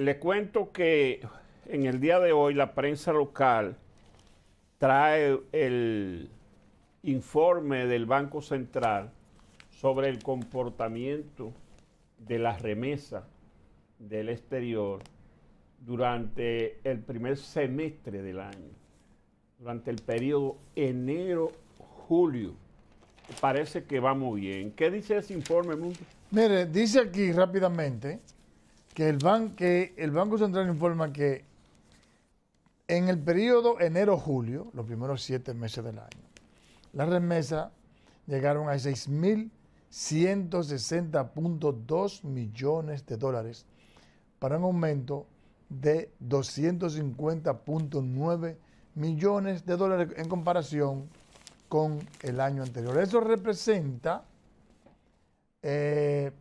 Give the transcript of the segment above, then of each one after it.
Le cuento que en el día de hoy la prensa local trae el informe del Banco Central sobre el comportamiento de las remesas del exterior durante el primer semestre del año, durante el periodo enero-julio. Parece que va muy bien. ¿Qué dice ese informe, Mundo? Mire, dice aquí rápidamente que el, el Banco Central informa que en el periodo enero-julio, los primeros siete meses del año, las remesas llegaron a 6.160.2 millones de dólares para un aumento de 250.9 millones de dólares en comparación con el año anterior. Eso representa eh,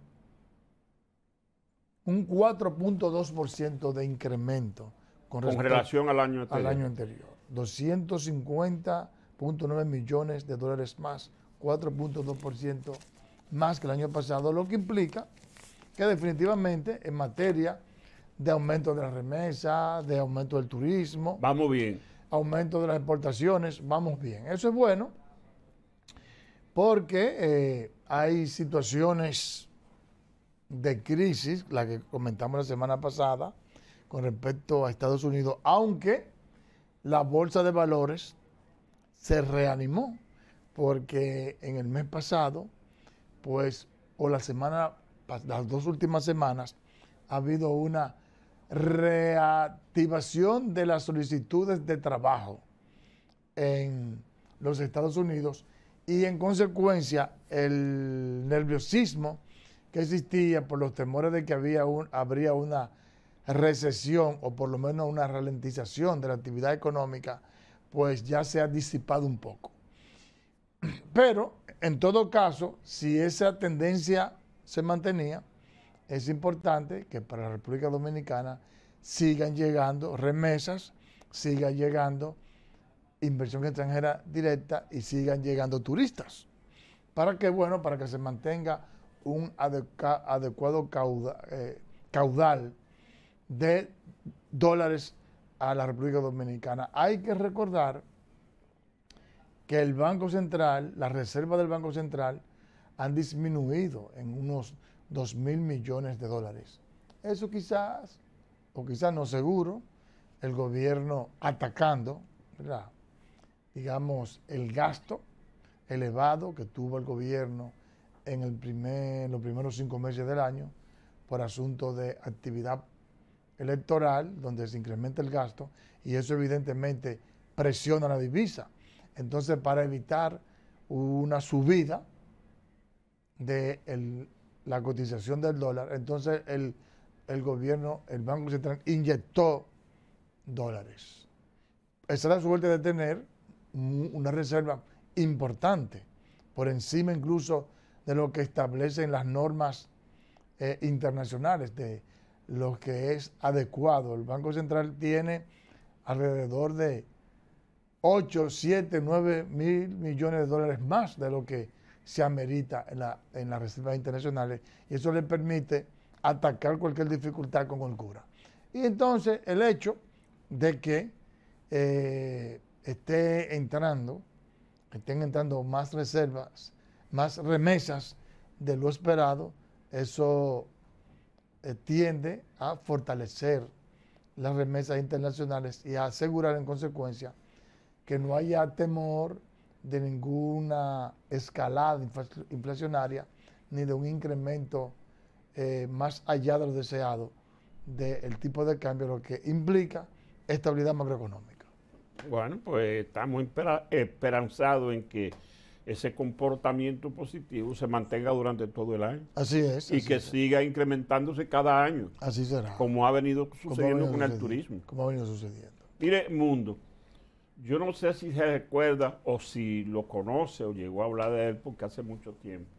un 4.2% de incremento con, relación al año anterior. año anterior. 250.9 millones de dólares más, 4.2% más que el año pasado, lo que implica que definitivamente en materia de aumento de la remesa, de aumento del turismo. Vamos bien. Aumento de las exportaciones, vamos bien. Eso es bueno porque eh, hay situaciones de crisis, la que comentamos la semana pasada, con respecto a Estados Unidos, aunque la bolsa de valores se reanimó, porque en el mes pasado, pues, o la semana, las dos últimas semanas, ha habido una reactivación de las solicitudes de trabajo en los Estados Unidos y en consecuencia el nerviosismo que existía por los temores de que había un, habría una recesión o por lo menos una ralentización de la actividad económica, pues ya se ha disipado un poco. Pero, en todo caso, si esa tendencia se mantenía, es importante que para la República Dominicana sigan llegando remesas, sigan llegando inversión extranjera directa y sigan llegando turistas. ¿Para que Bueno, para que se mantenga un adecuado eh, caudal de dólares a la República Dominicana. Hay que recordar que el Banco Central, la reserva del Banco Central, han disminuido en unos 2 mil millones de dólares. Eso quizás, o quizás no seguro, el gobierno atacando, digamos, el gasto elevado que tuvo el gobierno en los primeros cinco meses del año por asunto de actividad electoral, donde se incrementa el gasto y eso evidentemente presiona la divisa. Entonces, para evitar una subida de la cotización del dólar, entonces el, el gobierno, el Banco Central inyectó dólares. Esa es la suerte de tener una reserva importante, por encima incluso de lo que establecen las normas eh, internacionales de lo que es adecuado. El Banco Central tiene alrededor de 8, 7, 9 mil millones de dólares más de lo que se amerita en, las reservas internacionales y eso le permite atacar cualquier dificultad con holgura. Y entonces el hecho de que eh, esté entrando, estén entrando más reservas más remesas de lo esperado, eso eh, tiende a fortalecer las remesas internacionales y a asegurar en consecuencia que no haya temor de ninguna escalada inflacionaria ni de un incremento eh, más allá de lo deseado del tipo de cambio, lo que implica estabilidad macroeconómica. Bueno, pues estamos esperanzados en que ese comportamiento positivo se mantenga durante todo el año. Así es. Y que siga incrementándose cada año. Así será. Como ha venido sucediendo con el turismo. Como ha venido sucediendo. Mire, mundo, yo no sé si se recuerda o si lo conoce o llegó a hablar de él porque hace mucho tiempo.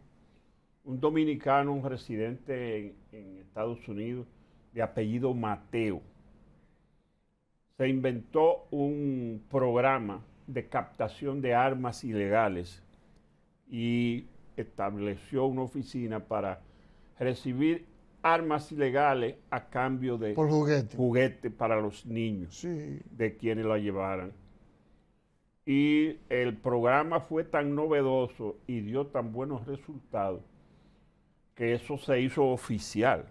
Un dominicano, un residente en Estados Unidos de apellido Mateo, se inventó un programa de captación de armas ilegales y estableció una oficina para recibir armas ilegales a cambio de juguetes para los niños de quienes la llevaran. Y el programa fue tan novedoso y dio tan buenos resultados que eso se hizo oficial.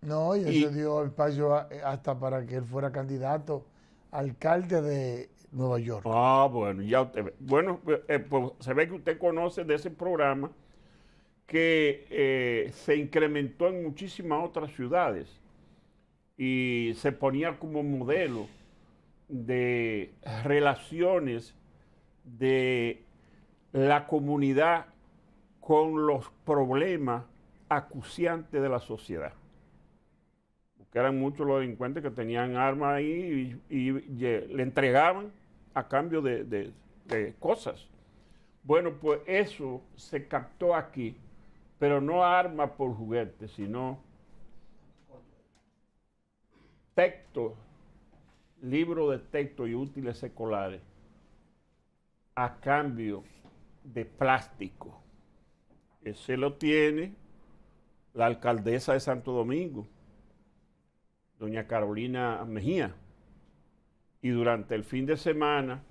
No, y eso dio el paso eh, hasta para que él fuera candidato alcalde de Nueva York. Ah, bueno, ya usted Bueno, eh, pues se ve que usted conoce de ese programa que eh, se incrementó en muchísimas otras ciudades y se ponía como modelo de relaciones de la comunidad con los problemas acuciantes de la sociedad. Porque eran muchos los delincuentes que tenían armas ahí y eh, le entregaban a cambio de, cosas. Bueno, pues eso se captó aquí, pero no arma por juguete, sino texto, libro de texto y útiles escolares a cambio de plástico. Ese lo tiene la alcaldesa de Santo Domingo, doña Carolina Mejía y durante el fin de semana,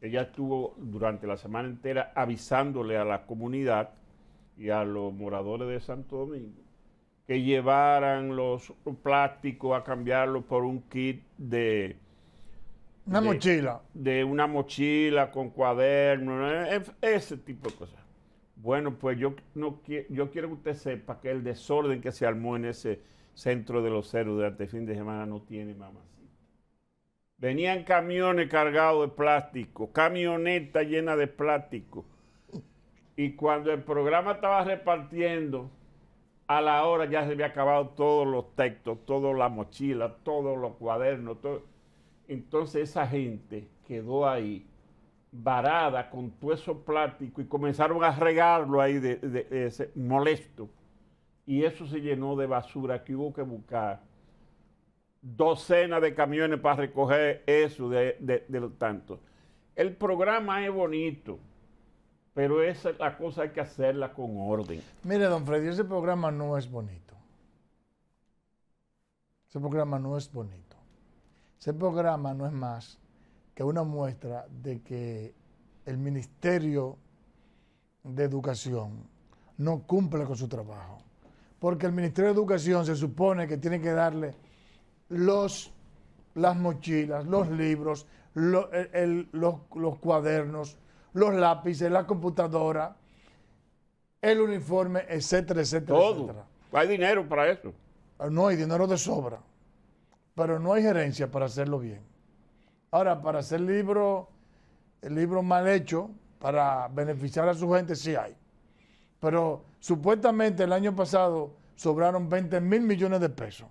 ella estuvo durante la semana entera avisándole a la comunidad y a los moradores de Santo Domingo que llevaran los plásticos a cambiarlos por un kit de... Una mochila. De una mochila con cuaderno eh, eh, ese tipo de cosas. Bueno, pues yo, no, yo quiero que usted sepa que el desorden que se armó en ese centro de los ceros durante el fin de semana no tiene mamá. Venían camiones cargados de plástico, camioneta llena de plástico. Y cuando el programa estaba repartiendo, a la hora ya se había acabado todos los textos, todas las mochilas, todos los cuadernos. Entonces esa gente quedó ahí varada con todo eso plástico y comenzaron a regarlo ahí de, molesto. Y eso se llenó de basura que hubo que buscar docenas de camiones para recoger eso de, de, de El programa es bonito, pero esa es la cosa hay que hacerla con orden. Mire, don Freddy, ese programa no es bonito. Ese programa no es bonito. Ese programa no es más que una muestra de que el Ministerio de Educación no cumple con su trabajo. Porque el Ministerio de Educación se supone que tiene que darle los, las mochilas, los libros, los, cuadernos, los lápices, la computadora, el uniforme, etcétera, etcétera, Todo. etcétera. Hay dinero para eso. Ah, no hay dinero de sobra, pero no hay gerencia para hacerlo bien. Ahora, para hacer libro, el libro mal hecho, para beneficiar a su gente, sí hay. Pero supuestamente el año pasado sobraron 20 mil millones de pesos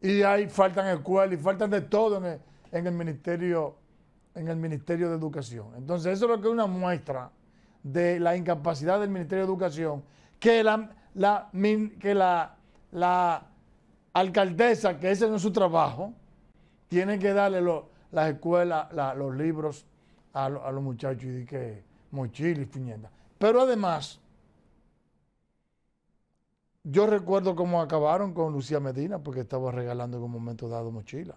y hay faltan escuelas y faltan de todo en el, ministerio en el ministerio de educación entonces eso es lo que es una muestra de la incapacidad del ministerio de educación que la, la que la, alcaldesa que ese no es su trabajo tiene que darle las escuelas los libros a, los muchachos y que mochilas y piñeta pero además yo recuerdo cómo acabaron con Lucía Medina porque estaba regalando en un momento dado mochila.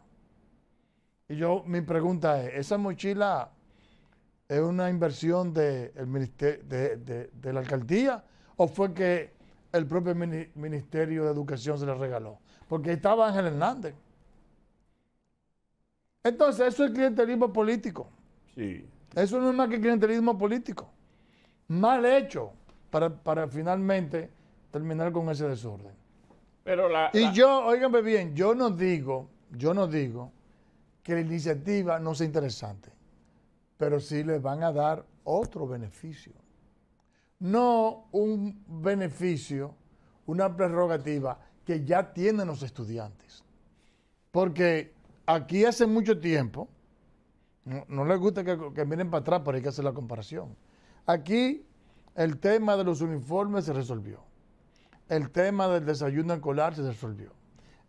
Y yo, mi pregunta es, ¿esa mochila es una inversión de, de, la alcaldía o fue que el propio Ministerio de Educación se la regaló? Porque estaba Ángel Hernández. Entonces, eso es clientelismo político. Sí. Eso no es más que clientelismo político. Mal hecho para, para finalmente terminar con ese desorden. y yo, óiganme bien, yo no digo, yo no digo que la iniciativa no sea interesante, pero sí les van a dar otro beneficio. No un beneficio, una prerrogativa que ya tienen los estudiantes. Porque aquí hace mucho tiempo, no, les gusta que, que, miren para atrás, pero hay que hacer la comparación. Aquí el tema de los uniformes se resolvió. El tema del desayuno escolar se resolvió.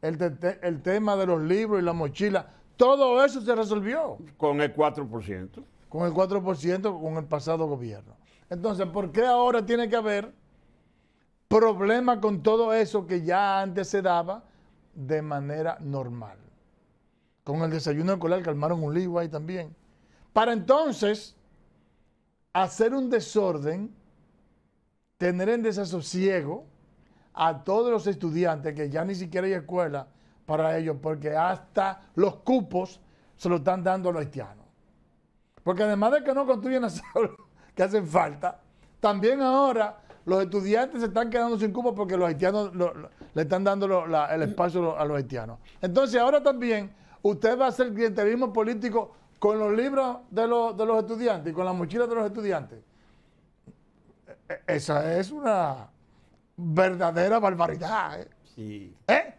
El, tema de los libros y la mochila, todo eso se resolvió. Con el 4%. Con el 4% con el pasado gobierno. Entonces, ¿por qué ahora tiene que haber problema con todo eso que ya antes se daba de manera normal? Con el desayuno escolar calmaron un lío ahí también. Para entonces hacer un desorden, tener en desasosiego a todos los estudiantes que ya ni siquiera hay escuela para ellos, porque hasta los cupos se lo están dando a los haitianos. Porque además de que no construyen las aulas que hacen falta, también ahora los estudiantes se están quedando sin cupos porque los haitianos le están dando el espacio a los haitianos. Entonces ahora también usted va a hacer clientelismo político con los libros de los, de los estudiantes y con las mochilas de los estudiantes. E, e, esa es una verdadera barbaridad. ¿eh? ¿Eh?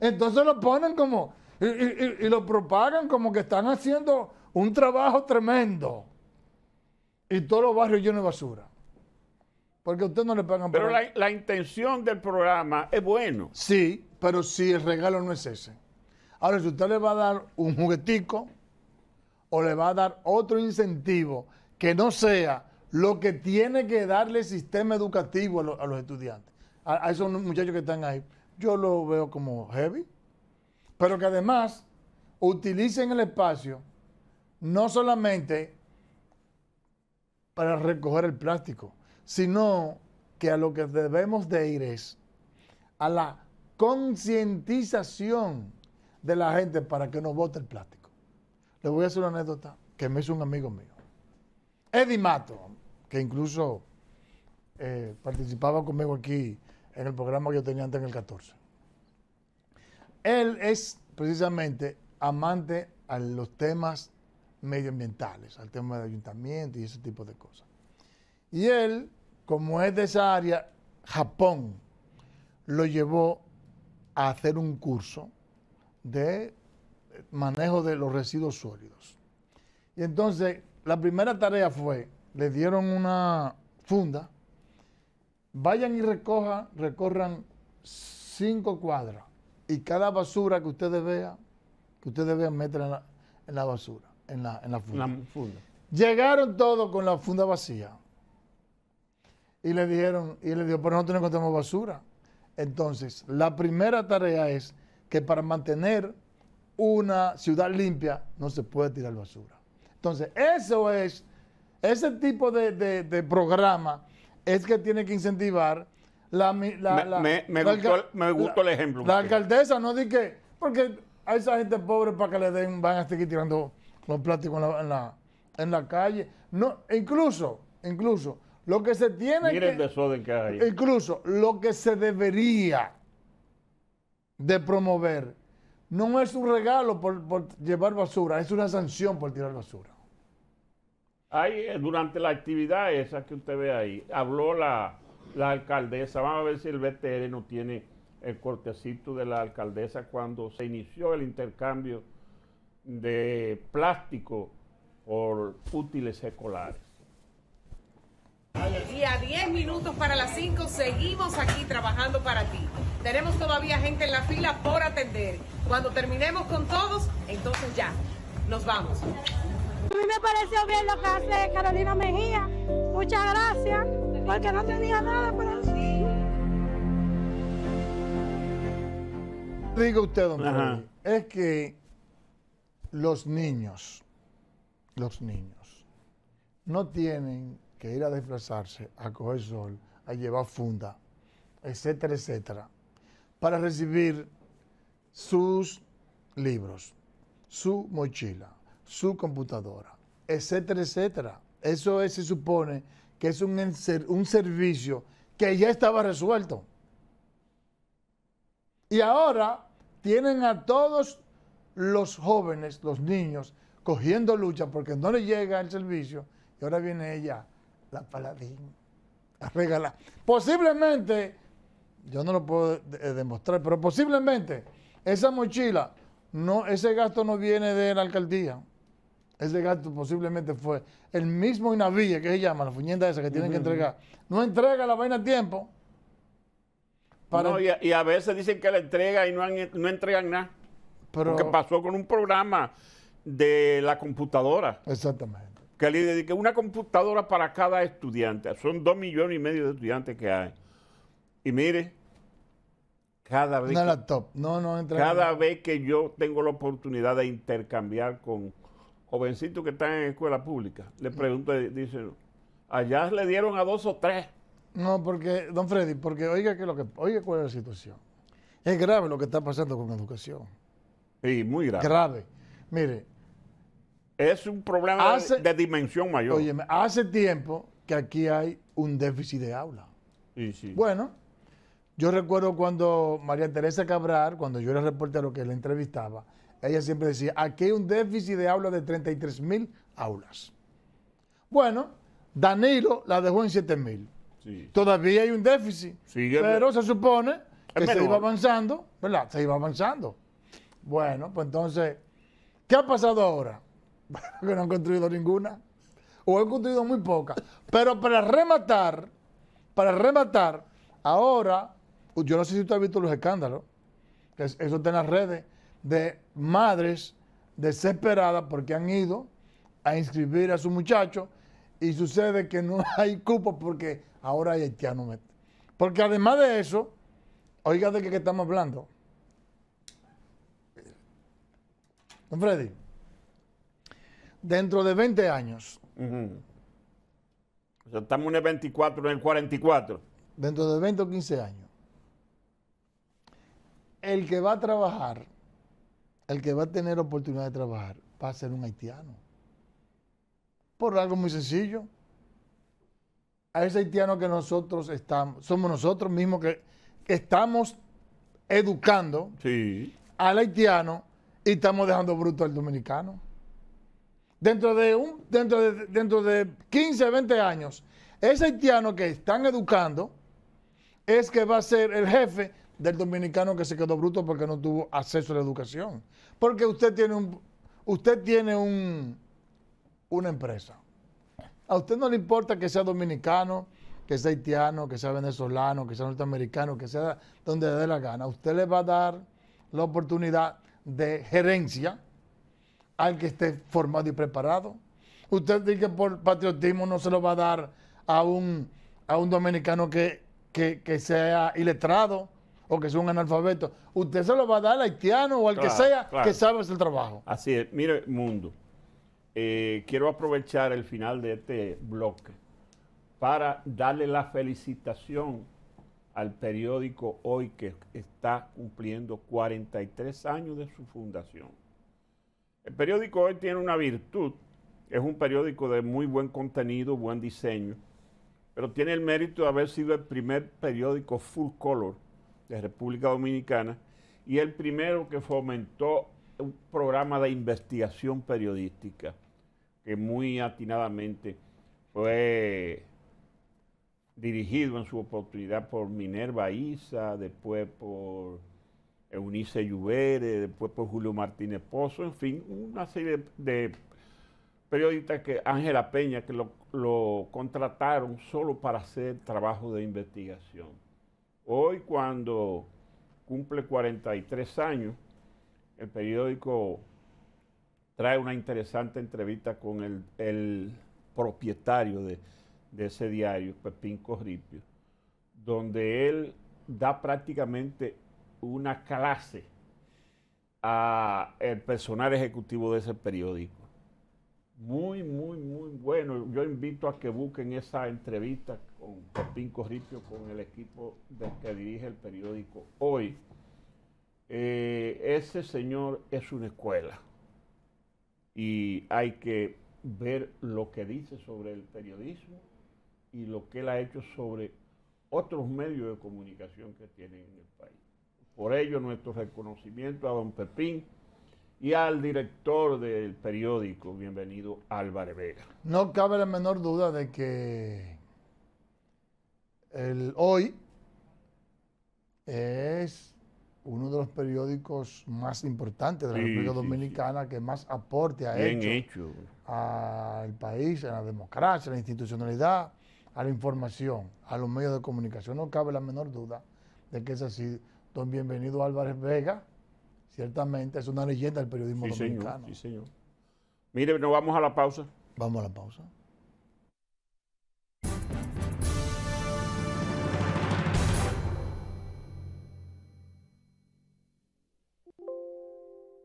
Entonces lo ponen como, y, lo propagan como que están haciendo un trabajo tremendo. Y todos los barrios llenos de basura. Porque a usted no le pagan Pero la, la intención del programa es bueno. Sí, pero si el regalo no es ese. Ahora, si usted le va a dar un juguetico o le va a dar otro incentivo que no sea lo que tiene que darle el sistema educativo a los estudiantes a, esos muchachos que están ahí, yo lo veo como heavy. Pero que además utilicen el espacio no solamente para recoger el plástico, sino que a lo que debemos de ir es a la concientización de la gente para que no vote el plástico. Les voy a hacer una anécdota que me hizo un amigo mío. Eddie Mato, que incluso eh, participaba conmigo aquí en el programa que yo tenía antes en el 14. Él es precisamente amante a los temas medioambientales, al tema de ayuntamiento y ese tipo de cosas. Y él, como es de esa área, Japón lo llevó a hacer un curso de manejo de los residuos sólidos. Y entonces, la primera tarea fue, le dieron una funda Vayan y recojan, recorran cinco cuadras y cada basura que ustedes vean, que ustedes vean, metan en la, basura, en la, funda. Llegaron todos con la funda vacía. Y le dijeron, y le dijo, pero nosotros no encontramos basura. Entonces, la primera tarea es que para mantener una ciudad limpia no se puede tirar basura. Entonces, eso es, ese tipo de, de, de programa es que tiene que incentivar la... me, gustó, el ejemplo. La alcaldesa, no di Porque a esa gente pobre para que le den, van a seguir tirando los plásticos en, la, calle. No, incluso, incluso, lo que se tiene que... Incluso, lo que se debería de promover no es un regalo por llevar basura, es una sanción por tirar basura. Ahí, eh, durante la actividad esa que usted ve ahí, habló la, alcaldesa. Vamos a ver si el BTR no tiene el cortecito de la alcaldesa cuando se inició el intercambio de plástico por útiles escolares. Y a 10 minutos para las 5 seguimos aquí trabajando para ti. Tenemos todavía gente en la fila por atender. Cuando terminemos con todos, entonces ya, nos vamos. A mí me pareció bien lo que hace Carolina Mejía. Muchas gracias, porque no tenía nada para decir. Digo usted, don es que los niños, los niños, no tienen que ir a desplazarse, a coger sol, a llevar funda, etcétera, etcétera, para recibir sus libros, su mochila su computadora, etcétera, etcétera. Eso es, se supone que es un, un servicio que ya estaba resuelto. Y ahora tienen a todos los jóvenes, los niños, cogiendo lucha porque no les llega el servicio. Y ahora viene ella, la paladín, a regalar. Posiblemente, yo no lo puedo eh, demostrar, pero posiblemente esa mochila, no, ese gasto no viene de la alcaldía ese gasto posiblemente fue el mismo Inaville, que se llama, la fuñenda esa que tienen que entregar, no entrega la vaina a tiempo. y, a, veces dicen que la entrega y no, no entregan nada. Pero... Porque pasó con un programa de la computadora. Exactamente. Que le dediqué una computadora para cada estudiante. Son dos millones y medio de estudiantes que hay. Y mire, cada vez... Una No, no, Cada vez que yo tengo la oportunidad de intercambiar con Jovencito que está en escuela pública, le mm. pregunto, dice, allá le dieron a dos o tres. No, porque, don Freddy, porque oiga, que lo que, oiga cuál es la situación. Es grave lo que está pasando con la educación. Sí, muy grave. Grave. Mire. Es un problema de, dimensión mayor. Oye, hace tiempo que aquí hay un déficit de aula. Sí, sí. Bueno, yo recuerdo cuando María Teresa Cabral, cuando yo era reportero que la entrevistaba, ella siempre decía, aquí hay un déficit de aulas de 33 mil aulas. Bueno, Danilo la dejó en 7 mil. Todavía hay un déficit, pero se supone que se iba avanzando, ¿verdad? Se iba avanzando. Bueno, pues entonces, ¿qué ha pasado ahora? que no han construido ninguna, o han construido muy pocas. Pero para rematar, para rematar, ahora, yo no sé si usted ha visto los escándalos, eso está en las redes, de madres desesperadas porque han ido a inscribir a su muchacho y sucede que no hay cupo porque ahora hay mete este. Porque además de eso, oiga de qué estamos hablando. Don Freddy, dentro de 20 años. estamos en el 24, en el 44. Dentro de 20 o 15 años. El que va a trabajar el que va a tener oportunidad de trabajar va a ser un haitiano. Por algo muy sencillo. A ese haitiano que nosotros estamos, somos nosotros mismos que, estamos educando al haitiano y estamos dejando bruto al dominicano. Dentro de, un, dentro dentro de 15, 20 años, ese haitiano que están educando es que va a ser el jefe del dominicano que se quedó bruto porque no tuvo acceso a la educación. Porque usted tiene un usted tiene un una empresa. A usted no le importa que sea dominicano, que sea haitiano, que sea venezolano, que sea norteamericano, que sea donde le dé la gana. Usted le va a dar la oportunidad de gerencia al que esté formado y preparado. Usted dice que por patriotismo no se lo va a dar a un, a un dominicano que, que sea iletrado o que es un analfabeto. Usted se lo va a dar al haitiano o al que sea que sabe hacer el trabajo. Así es. Mire, mundo, eh, quiero aprovechar el final de este bloque para darle la felicitación al periódico Hoy que está cumpliendo 43 años de su fundación. El periódico Hoy tiene una virtud, es un periódico de muy buen contenido, buen diseño, pero tiene el mérito de haber sido el primer periódico full color de República Dominicana, y el primero que fomentó un programa de investigación periodística, que muy atinadamente fue dirigido en su oportunidad por Minerva Isa, después por Eunice Lluvere, después por Julio Martínez Pozo, en fin, una serie de periodistas que Ángela Peña, que lo, lo contrataron solo para hacer trabajo de investigación. Hoy cuando cumple 43 años, el periódico trae una interesante entrevista con el, propietario de, de, ese diario, Pepín Corripio, donde él da prácticamente una clase al personal ejecutivo de ese periódico. Muy, muy, muy bueno. Yo invito a que busquen esa entrevista con Pepín Corripio, con el equipo del que dirige el periódico hoy. Eh, ese señor es una escuela y hay que ver lo que dice sobre el periodismo y lo que él ha hecho sobre otros medios de comunicación que tienen en el país. Por ello, nuestro reconocimiento a don Pepín y al director del periódico, bienvenido Álvarez Vega. No cabe la menor duda de que Hoy es uno de los periódicos más importantes de la República Dominicana que más aporte ha hecho, al país, a la democracia, a la institucionalidad, a la información, a los medios de comunicación. No cabe la menor duda de que es así. Don Bienvenido Álvarez Vega, ciertamente es una leyenda del periodismo dominicano. sí, señor. Mire, nos vamos a la pausa. Vamos a la pausa.